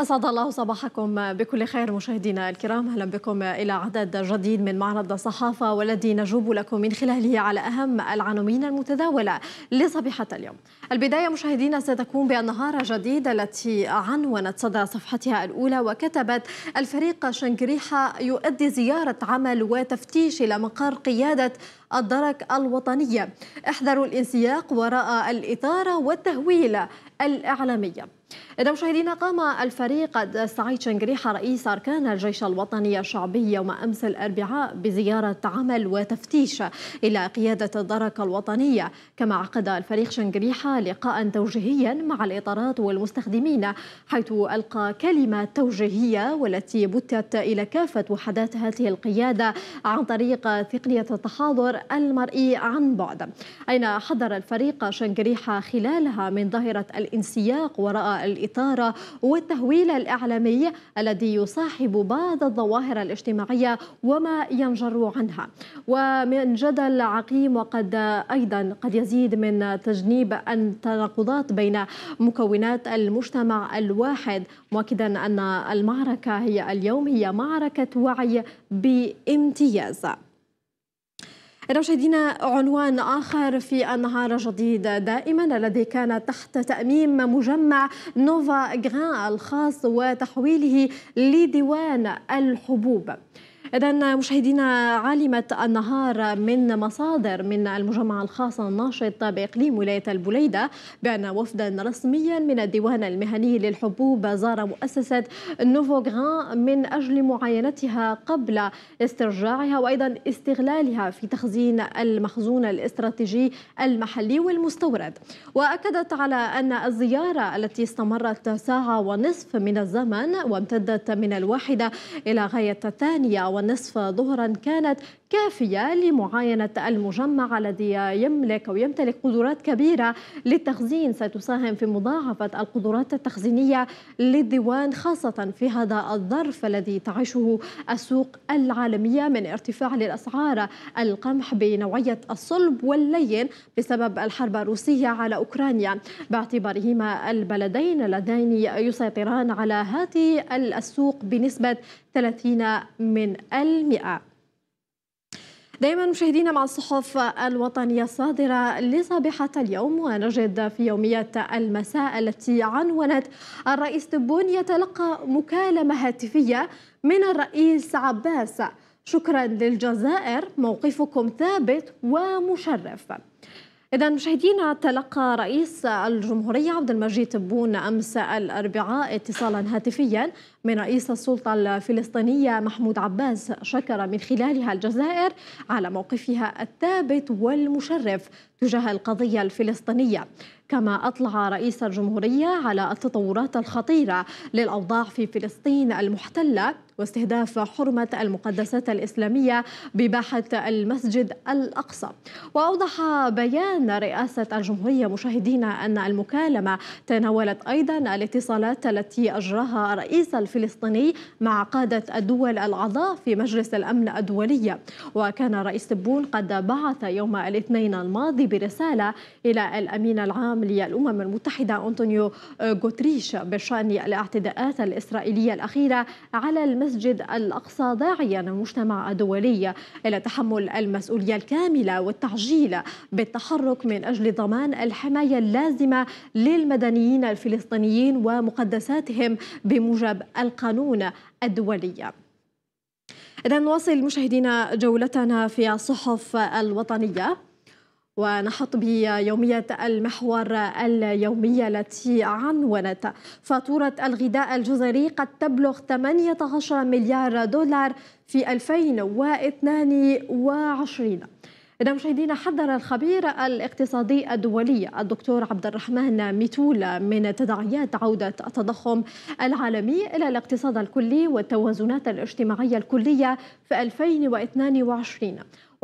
أسعد الله صباحكم بكل خير مشاهدينا الكرام أهلا بكم إلى عدد جديد من معرض الصحافة والذي نجوب لكم من خلاله على أهم العناوين المتداولة لصبيحة اليوم البداية مشاهدينا ستكون بأنهار جديد التي عنونت صدى صفحتها الأولى وكتبت الفريق شنجريحة يؤدي زيارة عمل وتفتيش إلى مقر قيادة الدرك الوطنية احذروا الانسياق وراء الإثارة والتهويل الإعلامية إذا مشاهدينا قام الفريق سعيد شنقريحة رئيس أركان الجيش الوطني الشعبي يوم أمس الأربعاء بزيارة عمل وتفتيش إلى قيادة الدرك الوطنية كما عقد الفريق شنقريحة لقاء توجيهيا مع الإطارات والمستخدمين حيث ألقى كلمة توجيهية والتي بثت إلى كافة وحدات هذه القيادة عن طريق تقنية التحاضر المرئي عن بعد أين حضر الفريق شنجريحة خلالها من ظاهرة الانسياق وراء الإطارة والتهويل الإعلامي الذي يصاحب بعض الظواهر الاجتماعية وما ينجر عنها ومن جدل عقيم وقد أيضا قد يزيد من تجنيب التناقضات بين مكونات المجتمع الواحد مؤكدا أن المعركة هي اليوم هي معركة وعي بامتياز مشاهدينا عنوان آخر في النهار جديد دائما الذي كان تحت تأميم مجمع نوفا غران الخاص وتحويله لديوان الحبوب إذا مشاهدينا عالمة النهار من مصادر من المجمع الخاص الناشط بإقليم ولاية البليدة بأن وفدا رسميا من الديوان المهني للحبوب زار مؤسسة نوفوغران من أجل معاينتها قبل استرجاعها وأيضا استغلالها في تخزين المخزون الاستراتيجي المحلي والمستورد وأكدت على أن الزيارة التي استمرت ساعة ونصف من الزمن وامتدت من الواحدة إلى غاية الثانية والنصف ظهرا كانت كافية لمعاينة المجمع الذي يملك أو يمتلك قدرات كبيرة للتخزين ستساهم في مضاعفة القدرات التخزينية للديوان خاصة في هذا الظرف الذي تعيشه السوق العالمية من ارتفاع للأسعار القمح بنوعية الصلب واللين بسبب الحرب الروسية على أوكرانيا باعتبارهما البلدين اللذين يسيطران على هذه السوق بنسبة 30 من المئة دائما مشاهدينا مع الصحف الوطنية الصادرة لصباحة اليوم ونجد في يومية المساء التي عنونت الرئيس تبون يتلقى مكالمة هاتفية من الرئيس عباس شكرا للجزائر موقفكم ثابت ومشرف إذا مشاهدينا تلقى رئيس الجمهورية عبد المجيد تبون أمس الأربعاء اتصالا هاتفيا من رئيس السلطة الفلسطينية محمود عباس شكر من خلالها الجزائر على موقفها الثابت والمشرف تجاه القضية الفلسطينية كما أطلع رئيس الجمهورية على التطورات الخطيرة للأوضاع في فلسطين المحتلة واستهداف حرمة المقدسات الإسلامية بباحة المسجد الأقصى وأوضح بيان رئاسة الجمهورية مشاهدينا أن المكالمة تناولت أيضا الاتصالات التي أجراها الرئيس الفلسطيني مع قادة الدول الأعضاء في مجلس الأمن الدولي وكان رئيس تبون قد بعث يوم الاثنين الماضي برسالة إلى الأمين العام الأمم للأمم المتحدة أنطونيو غوتريش بشأن الاعتداءات الإسرائيلية الأخيرة على المسجد الأقصى داعيا المجتمع الدولي إلى تحمل المسؤولية الكاملة والتعجيل بالتحرك من أجل ضمان الحماية اللازمة للمدنيين الفلسطينيين ومقدساتهم بموجب القانون الدولي إذا نواصل مشاهدينا جولتنا في الصحف الوطنية ونحط بيومية المحور اليومية التي عنونت فاتورة الغذاء الجزري قد تبلغ 18 مليار دولار في 2022 إذا مشاهدينا حذر الخبير الاقتصادي الدولي الدكتور عبد الرحمن ميتول من تداعيات عودة التضخم العالمي إلى الاقتصاد الكلي والتوازنات الاجتماعية الكلية في 2022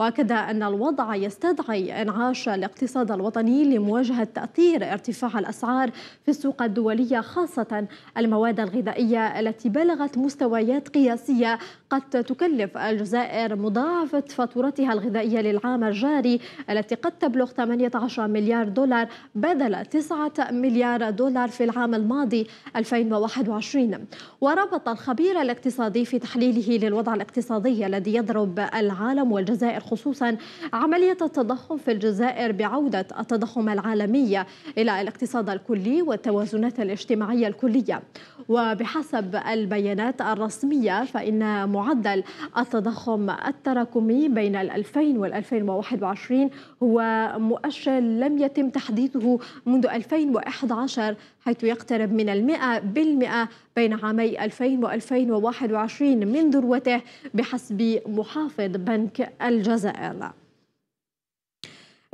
واكد ان الوضع يستدعي انعاش الاقتصاد الوطني لمواجهه تاثير ارتفاع الاسعار في السوق الدوليه خاصه المواد الغذائيه التي بلغت مستويات قياسيه قد تكلف الجزائر مضاعفه فاتورتها الغذائيه للعام الجاري التي قد تبلغ 18 مليار دولار بدل 9 مليار دولار في العام الماضي 2021 وربط الخبير الاقتصادي في تحليله للوضع الاقتصادي الذي يضرب العالم والجزائر خصوصا عملية التضخم في الجزائر بعودة التضخم العالمي إلى الاقتصاد الكلي والتوازنات الاجتماعية الكلية وبحسب البيانات الرسمية فإن معدل التضخم التراكمي بين 2000 و 2021 هو مؤشر لم يتم تحديثه منذ 2011 حيث يقترب من المئة بالمئة بين عامي 2000 و2021 من ذروته بحسب محافظ بنك الجزائر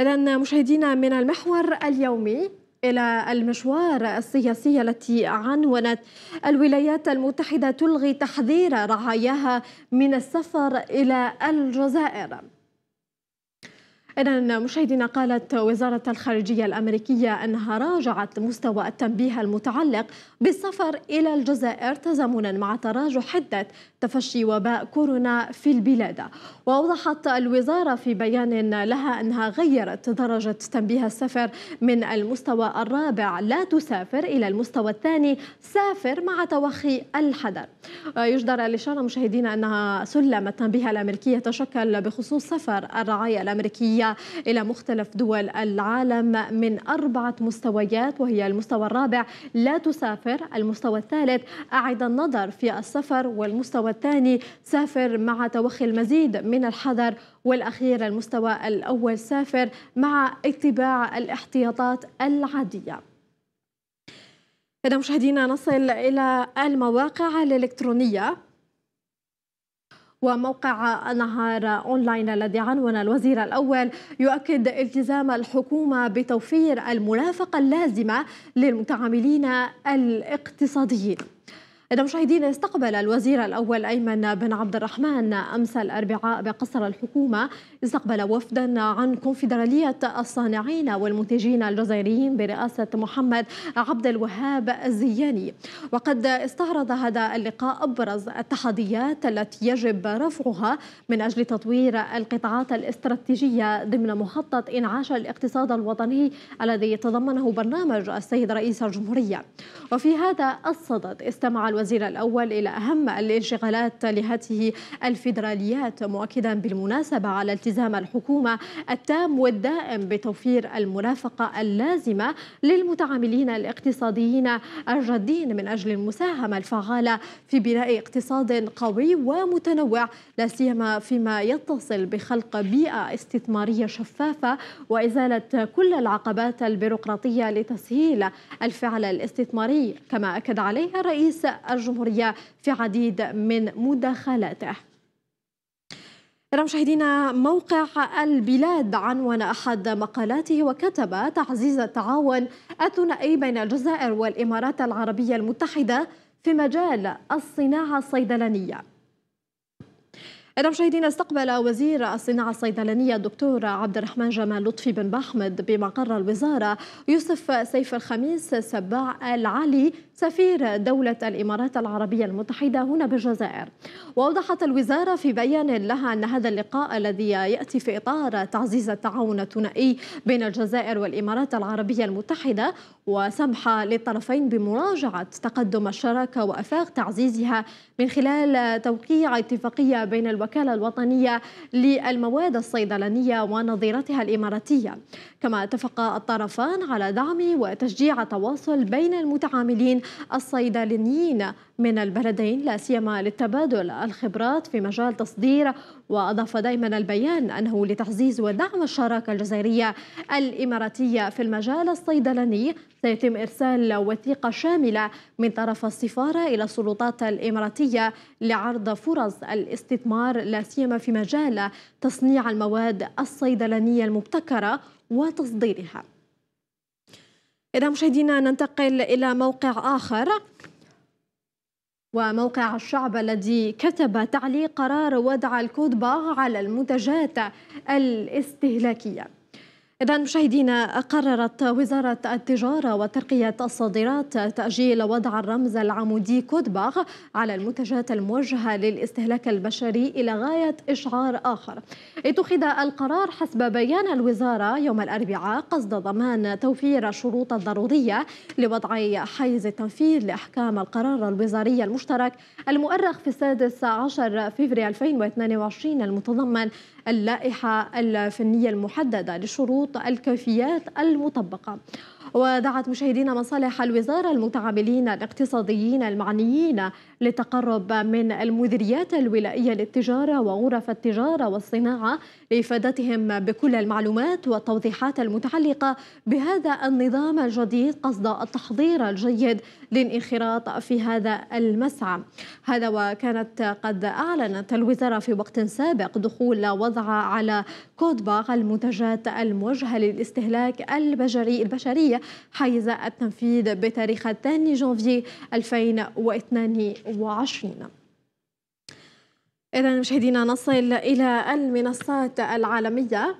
إذا مشاهدينا من المحور اليومي إلى المشوار السياسي التي عنونت الولايات المتحدة تلغي تحذير رعاياها من السفر إلى الجزائر إذا مشاهدينا قالت وزارة الخارجية الأمريكية أنها راجعت مستوى التنبيه المتعلق بالسفر إلى الجزائر تزامنا مع تراجع حدة تفشي وباء كورونا في البلاد وأوضحت الوزارة في بيان لها أنها غيرت درجة تنبيه السفر من المستوى الرابع لا تسافر إلى المستوى الثاني سافر مع توخي الحذر يجدر الإشارة مشاهدينا أنها سلم التنبيه الأمريكية تشكل بخصوص سفر الرعاية الأمريكية إلى مختلف دول العالم من أربعة مستويات وهي المستوى الرابع لا تسافر المستوى الثالث أعد النظر في السفر والمستوى والثاني سافر مع توخي المزيد من الحذر والأخير المستوى الأول سافر مع اتباع الاحتياطات العادية إذا مشاهدينا نصل إلى المواقع الإلكترونية وموقع نهار اونلاين الذي عنون الوزير الاول يؤكد التزام الحكومه بتوفير المرافقه اللازمه للمتعاملين الاقتصاديين إذا مشاهدينا استقبل الوزير الأول أيمن بن عبد الرحمن أمس الأربعاء بقصر الحكومة استقبل وفدا عن كونفدرالية الصانعين والمنتجين الجزائريين برئاسة محمد عبد الوهاب الزياني وقد استعرض هذا اللقاء أبرز التحديات التي يجب رفعها من أجل تطوير القطاعات الاستراتيجية ضمن مخطط إنعاش الاقتصاد الوطني الذي تضمنه برنامج السيد رئيس الجمهورية وفي هذا الصدد استمع الوزير الأول إلى أهم الانشغالات لهذه الفيدراليات مؤكدا بالمناسبة على التزام الحكومة التام والدائم بتوفير المرافقة اللازمة للمتعاملين الاقتصاديين الجادين من أجل المساهمة الفعالة في بناء اقتصاد قوي ومتنوع لا سيما فيما يتصل بخلق بيئة استثمارية شفافة وإزالة كل العقبات البيروقراطية لتسهيل الفعل الاستثماري كما أكد عليه الرئيس الجمهورية في عديد من مداخلاته إرى مشاهدينا موقع البلاد عنوان أحد مقالاته وكتب تعزيز التعاون الثنائي بين الجزائر والإمارات العربية المتحدة في مجال الصناعة الصيدلانية إذا مشاهدينا استقبل وزير الصناعة الصيدلانية الدكتور عبد الرحمن جمال لطفي بن بحمد بمقر الوزارة يوسف سيف الخميس سباع العلي سفير دولة الإمارات العربية المتحدة هنا بالجزائر وأوضحت الوزارة في بيان لها أن هذا اللقاء الذي يأتي في إطار تعزيز التعاون الثنائي بين الجزائر والإمارات العربية المتحدة وسمح للطرفين بمراجعة تقدم الشراكة وأفاق تعزيزها من خلال توقيع اتفاقية بين الوكالات الوكالة الوطنية للمواد الصيدلانية ونظيرتها الإماراتية كما اتفق الطرفان على دعم وتشجيع تواصل بين المتعاملين الصيدلانيين من البلدين لا سيما للتبادل الخبرات في مجال تصدير وأضاف دايما البيان أنه لتعزيز ودعم الشراكة الجزائرية الإماراتية في المجال الصيدلاني سيتم إرسال وثيقة شاملة من طرف السفارة إلى السلطات الإماراتية لعرض فرص الاستثمار لا سيما في مجال تصنيع المواد الصيدلانية المبتكرة وتصديرها إذا مشاهدينا ننتقل إلى موقع آخر وموقع الشعب الذي كتب تعليق قرار وضع الكود باغ على المنتجات الاستهلاكيه إذا مشاهدينا قررت وزارة التجارة وترقية الصادرات تأجيل وضع الرمز العمودي كودباغ على المنتجات الموجهة للاستهلاك البشري إلى غاية إشعار آخر. اتخذ القرار حسب بيان الوزارة يوم الأربعاء قصد ضمان توفير الشروط الضرورية لوضع حيز التنفيذ لأحكام القرار الوزاري المشترك المؤرخ في السادس عشر فبراير 2022 المتضمن اللائحة الفنية المحددة لشروط الكيفيات المطبقة ودعت مشاهدينا مصالح الوزارة المتعاملين الاقتصاديين المعنيين للتقرب من المديريات الولائية للتجارة وغرف التجارة والصناعة لإفادتهم بكل المعلومات والتوضيحات المتعلقة بهذا النظام الجديد قصد التحضير الجيد للانخراط في هذا المسعى هذا وكانت قد أعلنت الوزارة في وقت سابق دخول وضع على كودباغ المنتجات الموجهة للاستهلاك البشري البشرية حيز التنفيذ بتاريخ 2 جانفي 2022 إذا مشاهدينا نصل إلى المنصات العالمية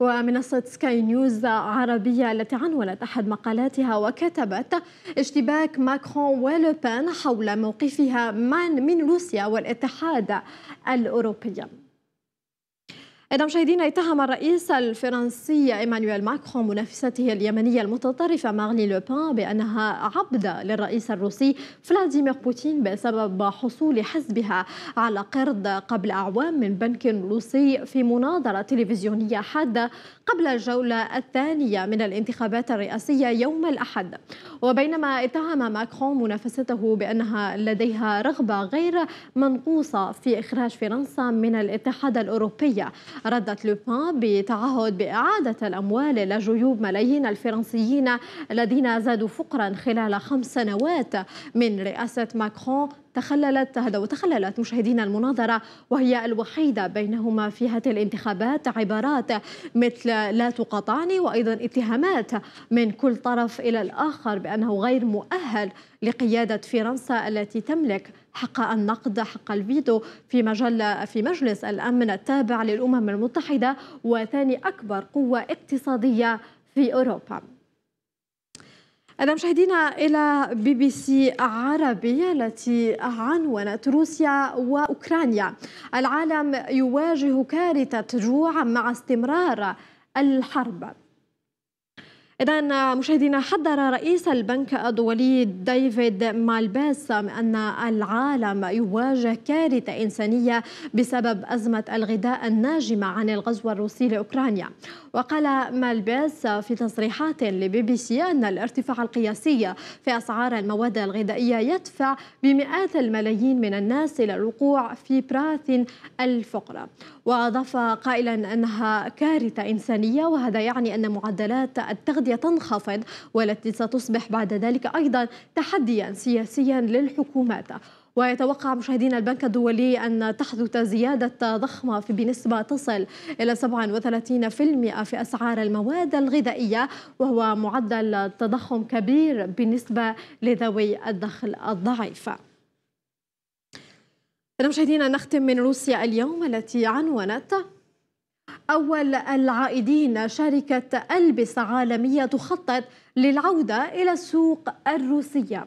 ومنصة سكاي نيوز عربية التي عنولت أحد مقالاتها وكتبت اشتباك ماكرون ولوبان حول موقفها من روسيا والاتحاد الأوروبي إذا مشاهدينا اتهم الرئيس الفرنسي إيمانويل ماكرون منافسته اليمنية المتطرفة مارلي لوبان بأنها عبدة للرئيس الروسي فلاديمير بوتين بسبب حصول حزبها على قرض قبل أعوام من بنك روسي في مناظرة تلفزيونية حادة قبل الجولة الثانية من الانتخابات الرئاسية يوم الأحد وبينما اتهم ماكرون منافسته بأنها لديها رغبة غير منقوصة في إخراج فرنسا من الاتحاد الأوروبي ردت لوبان بتعهد بإعادة الأموال إلى جيوب ملايين الفرنسيين الذين زادوا فقرا خلال خمس سنوات من رئاسة ماكرون تخللت هذا وتخللت مشاهدين المناظرة وهي الوحيدة بينهما في هذه الانتخابات عبارات مثل لا تقاطعني وأيضا اتهامات من كل طرف إلى الآخر بأنه غير مؤهل لقيادة فرنسا التي تملك حق النقد حق الفيتو في مجلة في مجلس الأمن التابع للأمم المتحدة وثاني أكبر قوة اقتصادية في أوروبا أنا مشاهدينا إلى بي بي سي عربي التي عنونت روسيا وأوكرانيا العالم يواجه كارثة جوع مع استمرار الحرب إذا مشاهدينا حذر رئيس البنك الدولي ديفيد مالباس أن العالم يواجه كارثة إنسانية بسبب أزمة الغذاء الناجمة عن الغزو الروسي لأوكرانيا وقال مالباس في تصريحات لبي بي سي أن الارتفاع القياسي في أسعار المواد الغذائية يدفع بمئات الملايين من الناس إلى الوقوع في براث الفقر وأضاف قائلا أنها كارثة إنسانية وهذا يعني أن معدلات التغذية السعودية تنخفض والتي ستصبح بعد ذلك أيضا تحديا سياسيا للحكومات ويتوقع مشاهدين البنك الدولي أن تحدث زيادة ضخمة في بنسبة تصل إلى 37% في أسعار المواد الغذائية وهو معدل تضخم كبير بالنسبة لذوي الدخل الضعيف مشاهدينا نختم من روسيا اليوم التي عنونت أول العائدين شركة ألبسة عالمية تخطط للعودة إلى السوق الروسية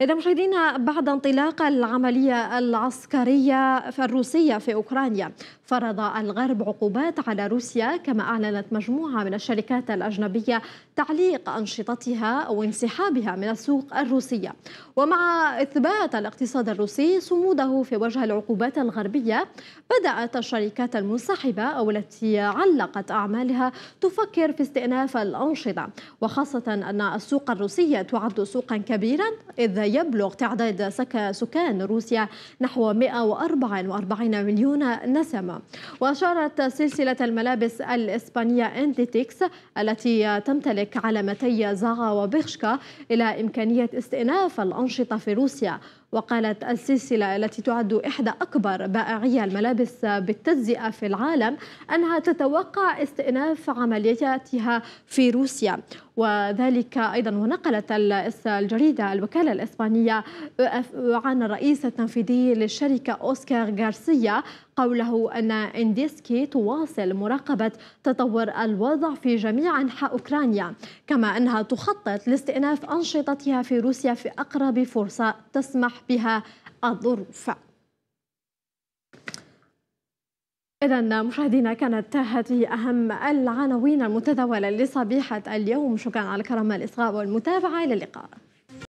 إذا مشاهدينا بعد انطلاق العملية العسكرية الروسية في أوكرانيا فرض الغرب عقوبات على روسيا كما أعلنت مجموعة من الشركات الأجنبية تعليق أنشطتها أو انسحابها من السوق الروسية ومع إثبات الاقتصاد الروسي صموده في وجه العقوبات الغربية بدأت الشركات المنسحبة أو التي علقت أعمالها تفكر في استئناف الأنشطة وخاصة أن السوق الروسية تعد سوقا كبيرا إذ يبلغ تعداد سكان روسيا نحو 144 مليون نسمة وأشارت سلسلة الملابس الإسبانية انتيتكس التي تمتلك علامتي زاغا وبيخشكا إلى إمكانية استئناف الأنشطة في روسيا وقالت السلسلة التي تعد إحدى أكبر بائعي الملابس بالتجزئة في العالم أنها تتوقع استئناف عملياتها في روسيا وذلك أيضا ونقلت الجريدة الوكالة الإسبانية عن الرئيس التنفيذي للشركة أوسكار غارسيا قوله أن إنديسكي تواصل مراقبة تطور الوضع في جميع أنحاء أوكرانيا كما أنها تخطط لاستئناف أنشطتها في روسيا في أقرب فرصة تسمح بها الظروف إذا مشاهدينا كانت هذه أهم العناوين المتداولة لصبيحة اليوم شكرا على كرم الإصغاء والمتابعة إلى اللقاء